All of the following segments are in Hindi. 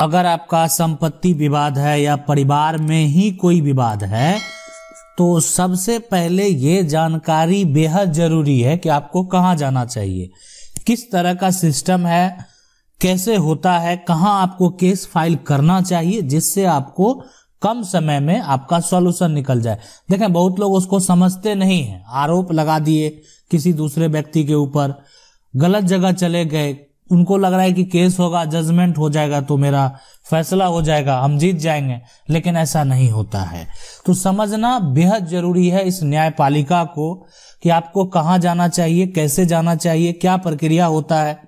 अगर आपका संपत्ति विवाद है या परिवार में ही कोई विवाद है तो सबसे पहले ये जानकारी बेहद जरूरी है कि आपको कहाँ जाना चाहिए किस तरह का सिस्टम है कैसे होता है कहाँ आपको केस फाइल करना चाहिए जिससे आपको कम समय में आपका सॉल्यूशन निकल जाए देखें बहुत लोग उसको समझते नहीं हैं आरोप लगा दिए किसी दूसरे व्यक्ति के ऊपर गलत जगह चले गए उनको लग रहा है कि केस होगा जजमेंट हो जाएगा तो मेरा फैसला हो जाएगा हम जीत जाएंगे लेकिन ऐसा नहीं होता है तो समझना बेहद जरूरी है इस न्यायपालिका को कि आपको कहाँ जाना चाहिए कैसे जाना चाहिए क्या प्रक्रिया होता है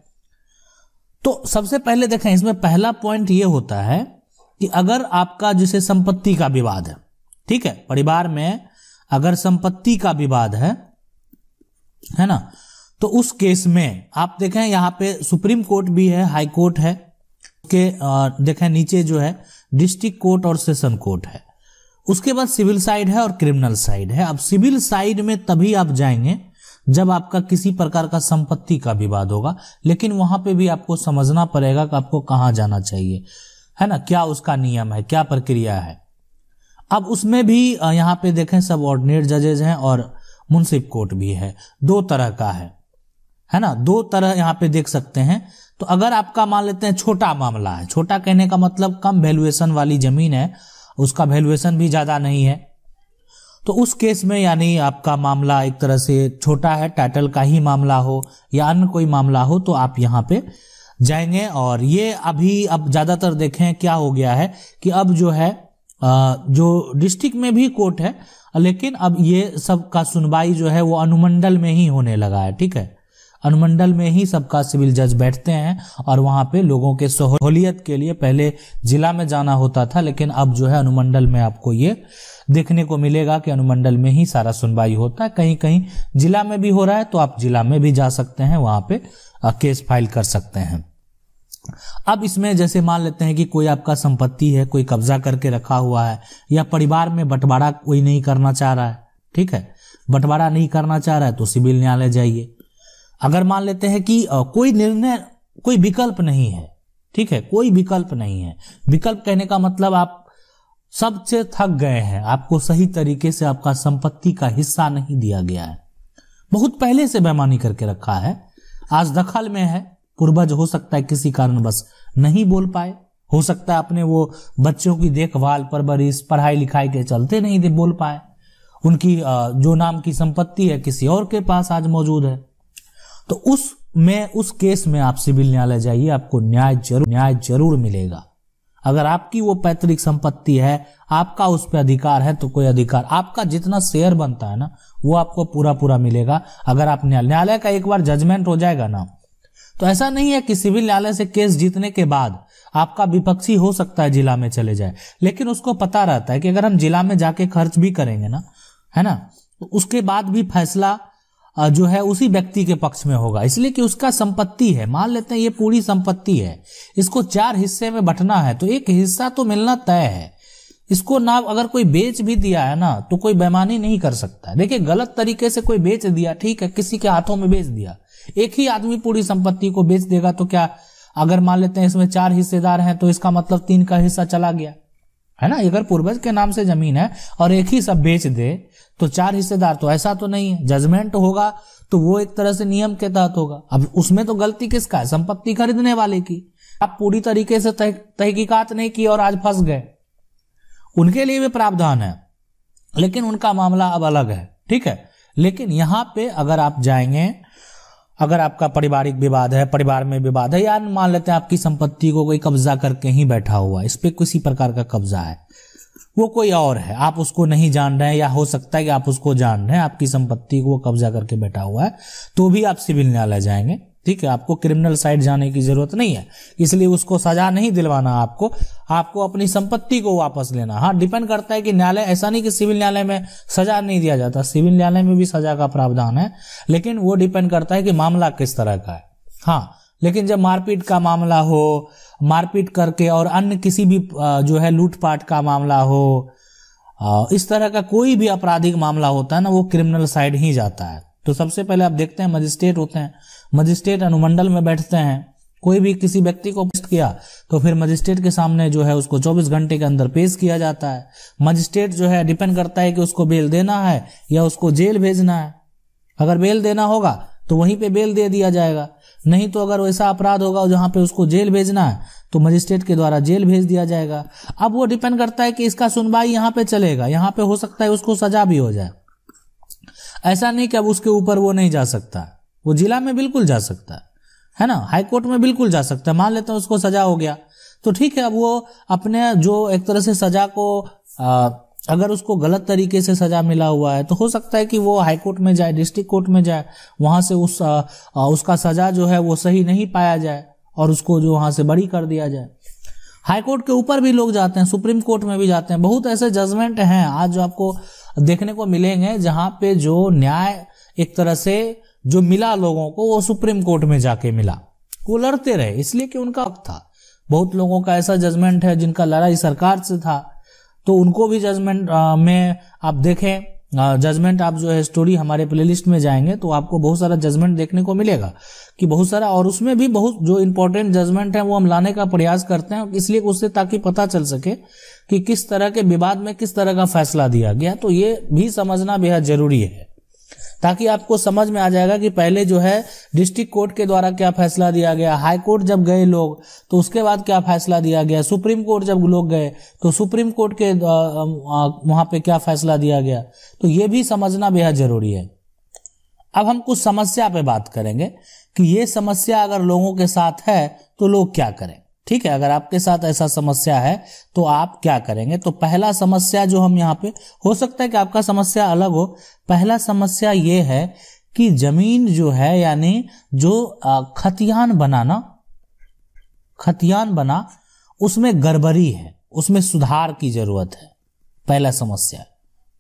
तो सबसे पहले देखें इसमें पहला पॉइंट ये होता है कि अगर आपका जिसे संपत्ति का विवाद है ठीक है परिवार में अगर संपत्ति का विवाद है है ना तो उस केस में आप देखें यहाँ पे सुप्रीम कोर्ट भी है हाई कोर्ट है के देखें नीचे जो है डिस्ट्रिक्ट कोर्ट और सेशन कोर्ट है उसके बाद सिविल साइड है और क्रिमिनल साइड है अब सिविल साइड में तभी आप जाएंगे जब आपका किसी प्रकार का संपत्ति का विवाद होगा लेकिन वहां पे भी आपको समझना पड़ेगा कि आपको कहाँ जाना चाहिए है ना क्या उसका नियम है क्या प्रक्रिया है अब उसमें भी यहाँ पे देखें सब ऑर्डिनेट जजेज हैं और मुंसिप कोर्ट भी है दो तरह का है है ना दो तरह यहाँ पे देख सकते हैं तो अगर आपका मान लेते हैं छोटा मामला है छोटा कहने का मतलब कम वैल्यूएशन वाली जमीन है उसका वैल्यूएशन भी ज़्यादा नहीं है तो उस केस में यानी आपका मामला एक तरह से छोटा है टाइटल का ही मामला हो या अन्य कोई मामला हो तो आप यहाँ पे जाएंगे और ये अभी अब ज़्यादातर देखें क्या हो गया है कि अब जो है जो डिस्ट्रिक्ट में भी कोर्ट है लेकिन अब ये सब का सुनवाई जो है वो अनुमंडल में ही होने लगा है ठीक है अनुमंडल में ही सबका सिविल जज बैठते हैं और वहां पे लोगों के सहूलियत के लिए पहले जिला में जाना होता था लेकिन अब जो है अनुमंडल में आपको ये देखने को मिलेगा कि अनुमंडल में ही सारा सुनवाई होता है कहीं कहीं जिला में भी हो रहा है तो आप जिला में भी जा सकते हैं वहां पे केस फाइल कर सकते हैं अब इसमें जैसे मान लेते हैं कि कोई आपका संपत्ति है कोई कब्जा करके रखा हुआ है या परिवार में बंटवारा कोई नहीं करना चाह रहा है ठीक है बंटवारा नहीं करना चाह रहा है तो सिविल न्यायालय जाइए अगर मान लेते हैं कि कोई निर्णय कोई विकल्प नहीं है ठीक है कोई विकल्प नहीं है विकल्प कहने का मतलब आप सबसे थक गए हैं आपको सही तरीके से आपका संपत्ति का हिस्सा नहीं दिया गया है बहुत पहले से बेमानी करके रखा है आज दखल में है पूर्वज हो सकता है किसी कारणवश नहीं बोल पाए हो सकता है अपने वो बच्चों की देखभाल परवरिश पढ़ाई लिखाई के चलते नहीं दे बोल पाए उनकी जो नाम की संपत्ति है किसी और के पास आज मौजूद है तो उस में उस केस में आप सिविल न्यायालय जाइए आपको न्याय जरूर न्याय जरूर मिलेगा अगर आपकी वो पैतृक संपत्ति है आपका उस पर अधिकार है तो कोई अधिकार आपका जितना शेयर बनता है ना वो आपको पूरा पूरा मिलेगा अगर आप न्यायालय का एक बार जजमेंट हो जाएगा ना तो ऐसा नहीं है कि सिविल न्यायालय से केस जीतने के बाद आपका विपक्षी हो सकता है जिला में चले जाए लेकिन उसको पता रहता है कि अगर हम जिला में जाके खर्च भी करेंगे ना है ना तो उसके बाद भी फैसला जो है उसी व्यक्ति के पक्ष में होगा इसलिए कि उसका संपत्ति है मान लेते हैं ये पूरी संपत्ति है इसको चार हिस्से में बटना है तो एक हिस्सा तो मिलना तय है इसको ना अगर कोई बेच भी दिया है ना तो कोई बेमानी नहीं कर सकता देखिए गलत तरीके से कोई बेच दिया ठीक है किसी के हाथों में बेच दिया एक ही आदमी पूरी संपत्ति को बेच देगा तो क्या अगर मान लेते हैं इसमें चार हिस्सेदार हैं तो इसका मतलब तीन का हिस्सा चला गया है ना अगर पूर्वज के नाम से जमीन है और एक ही सब बेच दे तो चार हिस्सेदार तो ऐसा तो नहीं है जजमेंट होगा तो वो एक तरह से नियम के तहत होगा अब उसमें तो गलती किसका है संपत्ति खरीदने वाले की आप पूरी तरीके से तहकीकात नहीं की और आज फंस गए उनके लिए भी प्रावधान है लेकिन उनका मामला अब अलग है ठीक है लेकिन यहां पे अगर आप जाएंगे अगर आपका पारिवारिक विवाद है परिवार में विवाद है या मान लेते हैं आपकी संपत्ति को कोई कब्जा करके ही बैठा हुआ है इस पर किसी प्रकार का कब्जा है वो कोई और है आप उसको नहीं जान रहे हैं या हो सकता है कि आप उसको जान रहे हैं आपकी संपत्ति को वो कब्जा करके बैठा हुआ है तो भी आप सिविल न्यायालय जाएंगे ठीक है आपको क्रिमिनल साइड जाने की जरूरत नहीं है इसलिए उसको सजा नहीं दिलवाना आपको आपको अपनी संपत्ति को वापस लेना हाँ डिपेंड करता है कि न्यायालय ऐसा नहीं कि सिविल न्यायालय में सजा नहीं दिया जाता सिविल न्यायालय में भी सजा का प्रावधान है लेकिन वो डिपेंड करता है कि मामला किस तरह का है हाँ लेकिन जब मारपीट का मामला हो मारपीट करके और अन्य किसी भी जो है लूटपाट का मामला हो इस तरह का कोई भी आपराधिक मामला होता है ना वो क्रिमिनल साइड ही जाता है तो सबसे पहले आप देखते हैं मजिस्ट्रेट होते हैं मजिस्ट्रेट अनुमंडल में बैठते हैं कोई भी किसी व्यक्ति को पेश किया तो फिर मजिस्ट्रेट के सामने जो है उसको 24 घंटे के अंदर पेश किया जाता है मजिस्ट्रेट जो है डिपेंड करता है कि उसको बेल देना है या उसको जेल भेजना है अगर बेल देना होगा तो वहीं पे बेल दे दिया जाएगा नहीं तो अगर वैसा अपराध होगा जहां पे उसको जेल भेजना है तो मजिस्ट्रेट के द्वारा जेल भेज दिया जाएगा अब वो डिपेंड करता है कि इसका सुनवाई यहां पे चलेगा यहाँ पे हो सकता है उसको सजा भी हो जाए ऐसा नहीं कि अब उसके ऊपर वो नहीं जा सकता वो जिला में बिल्कुल जा सकता है ना हाईकोर्ट में बिल्कुल जा सकता है मान लेते हैं उसको सजा हो गया तो ठीक है अब वो अपने जो एक तरह से सजा को आ, अगर उसको गलत तरीके से सजा मिला हुआ है तो हो सकता है कि वो हाई कोर्ट में जाए डिस्ट्रिक्ट कोर्ट में जाए वहां से उस आ, उसका सजा जो है वो सही नहीं पाया जाए और उसको जो वहां से बड़ी कर दिया जाए हाई कोर्ट के ऊपर भी लोग जाते हैं सुप्रीम कोर्ट में भी जाते हैं बहुत ऐसे जजमेंट हैं आज जो आपको देखने को मिलेंगे जहां पे जो न्याय एक तरह से जो मिला लोगों को वो सुप्रीम कोर्ट में जाके मिला वो लड़ते रहे इसलिए कि उनका हक था बहुत लोगों का ऐसा जजमेंट है जिनका लड़ाई सरकार से था तो उनको भी जजमेंट में आप देखें जजमेंट आप जो है स्टोरी हमारे प्लेलिस्ट में जाएंगे तो आपको बहुत सारा जजमेंट देखने को मिलेगा कि बहुत सारा और उसमें भी बहुत जो इम्पोर्टेंट जजमेंट है वो हम लाने का प्रयास करते हैं इसलिए उससे ताकि पता चल सके कि किस तरह के विवाद में किस तरह का फैसला दिया गया तो ये भी समझना बेहद जरूरी है ताकि आपको समझ में आ जाएगा कि पहले जो है डिस्ट्रिक्ट कोर्ट के द्वारा क्या फैसला दिया गया हाई कोर्ट जब गए लोग तो उसके बाद क्या फैसला दिया गया सुप्रीम कोर्ट जब लोग गए तो सुप्रीम कोर्ट के वहां पे क्या फैसला दिया गया तो ये भी समझना बेहद जरूरी है अब हम कुछ समस्या पे बात करेंगे कि ये समस्या अगर लोगों के साथ है तो लोग क्या करें ठीक है अगर आपके साथ ऐसा समस्या है तो आप क्या करेंगे तो पहला समस्या जो हम यहाँ पे हो सकता है कि आपका समस्या अलग हो पहला समस्या ये है कि जमीन जो है यानी जो खतियान बनाना खतियान बना उसमें गड़बड़ी है उसमें सुधार की जरूरत है पहला समस्या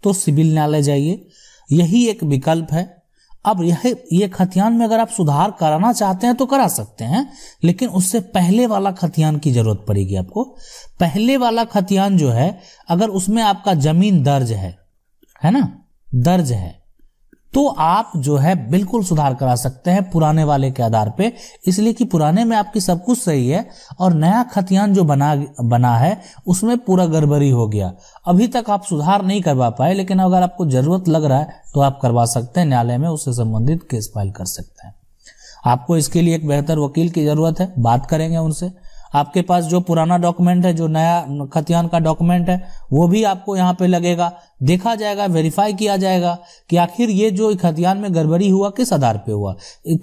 तो सिविल न्यायालय जाइए यही एक विकल्प है अब यह ये खतियान में अगर आप सुधार कराना चाहते हैं तो करा सकते हैं लेकिन उससे पहले वाला खतियान की जरूरत पड़ेगी आपको पहले वाला खतियान जो है अगर उसमें आपका जमीन दर्ज है है ना दर्ज है तो आप जो है बिल्कुल सुधार करा सकते हैं पुराने वाले के आधार पे इसलिए कि पुराने में आपकी सब कुछ सही है और नया खतियान जो बना बना है उसमें पूरा गड़बड़ी हो गया अभी तक आप सुधार नहीं करवा पाए लेकिन अगर आपको जरूरत लग रहा है तो आप करवा सकते हैं न्यायालय में उससे संबंधित केस फाइल कर सकते हैं आपको इसके लिए एक बेहतर वकील की जरूरत है बात करेंगे उनसे आपके पास जो पुराना डॉक्यूमेंट है जो नया खतियान का डॉक्यूमेंट है वो भी आपको यहाँ पे लगेगा देखा जाएगा वेरीफाई किया जाएगा कि आखिर ये जो खतियान में गड़बड़ी हुआ किस आधार पे हुआ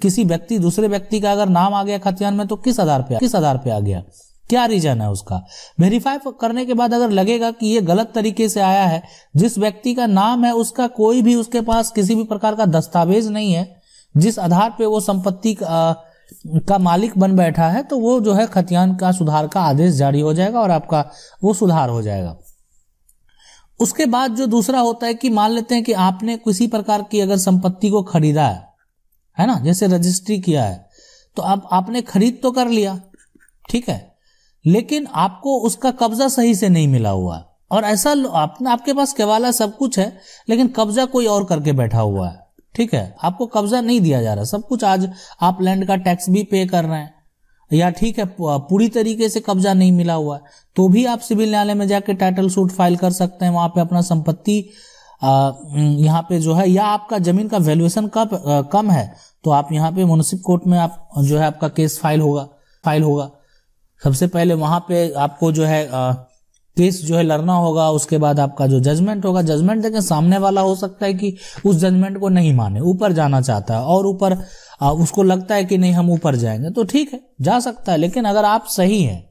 किसी व्यक्ति दूसरे व्यक्ति का अगर नाम आ गया खतियान में तो किस आधार पे किस आधार पे आ गया क्या रीजन है उसका वेरीफाई करने के बाद अगर लगेगा कि ये गलत तरीके से आया है जिस व्यक्ति का नाम है उसका कोई भी उसके पास किसी भी प्रकार का दस्तावेज नहीं है जिस आधार पे वो संपत्ति का का मालिक बन बैठा है तो वो जो है खतियान का सुधार का आदेश जारी हो जाएगा और आपका वो सुधार हो जाएगा उसके बाद जो दूसरा होता है कि मान लेते हैं कि आपने किसी प्रकार की अगर संपत्ति को खरीदा है है ना जैसे रजिस्ट्री किया है तो आप आपने खरीद तो कर लिया ठीक है लेकिन आपको उसका कब्जा सही से नहीं मिला हुआ और ऐसा आप, आपके पास केवाला सब कुछ है लेकिन कब्जा कोई और करके बैठा हुआ है ठीक है आपको कब्जा नहीं दिया जा रहा सब कुछ आज आप लैंड का टैक्स भी पे कर रहे हैं या ठीक है पूरी तरीके से कब्जा नहीं मिला हुआ है तो भी आप सिविल न्यायालय में जाके टाइटल सूट फाइल कर सकते हैं वहां पे अपना संपत्ति यहाँ पे जो है या आपका जमीन का वैल्यूएशन कब कम है तो आप यहाँ पे म्यूनिसिप कोर्ट में आप जो है आपका केस फाइल होगा फाइल होगा सबसे पहले वहां पे आपको जो है आ, केस जो है लड़ना होगा उसके बाद आपका जो जजमेंट होगा जजमेंट देखें सामने वाला हो सकता है कि उस जजमेंट को नहीं माने ऊपर जाना चाहता है और ऊपर उसको लगता है कि नहीं हम ऊपर जाएंगे तो ठीक है जा सकता है लेकिन अगर आप सही हैं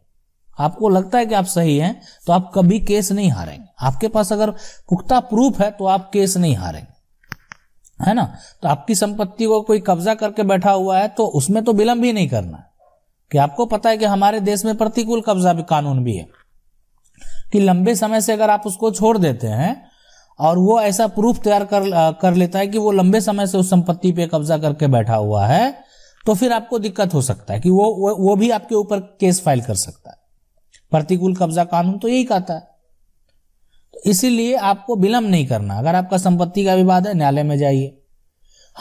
आपको लगता है कि आप सही हैं तो आप कभी केस नहीं हारेंगे आपके पास अगर पुख्ता प्रूफ है तो आप केस नहीं हारेंगे है ना तो आपकी संपत्ति को कोई कब्जा करके बैठा हुआ है तो उसमें तो विलंब ही नहीं करना कि आपको पता है कि हमारे देश में प्रतिकूल कब्जा भी कानून भी है कि लंबे समय से अगर आप उसको छोड़ देते हैं और वो ऐसा प्रूफ तैयार कर कर लेता है कि वो लंबे समय से उस संपत्ति पे कब्जा करके बैठा हुआ है तो फिर आपको दिक्कत हो सकता है कि वो वो, वो भी आपके ऊपर केस फाइल कर सकता है प्रतिकूल कब्जा कानून तो यही कहता है तो इसीलिए आपको विलंब नहीं करना अगर आपका संपत्ति का विवाद है न्यायालय में जाइए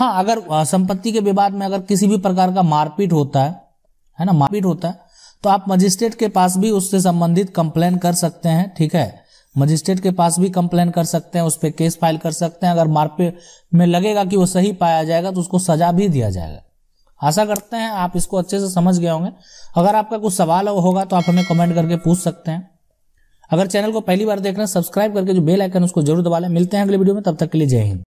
हाँ अगर संपत्ति के विवाद में अगर किसी भी प्रकार का मारपीट होता है है ना मारपीट होता है तो आप मजिस्ट्रेट के पास भी उससे संबंधित कंप्लेन कर सकते हैं ठीक है मजिस्ट्रेट के पास भी कंप्लेन कर सकते हैं उस पर केस फाइल कर सकते हैं अगर मारपीट में लगेगा कि वो सही पाया जाएगा तो उसको सजा भी दिया जाएगा आशा करते हैं आप इसको अच्छे से समझ गए होंगे अगर आपका कुछ सवाल होगा तो आप हमें कमेंट करके पूछ सकते हैं अगर चैनल को पहली बार देख रहे हैं सब्सक्राइब करके जो बेल आइकन उसको जरूर दबा लें मिलते हैं अगले वीडियो में तब तक के लिए जय हिंद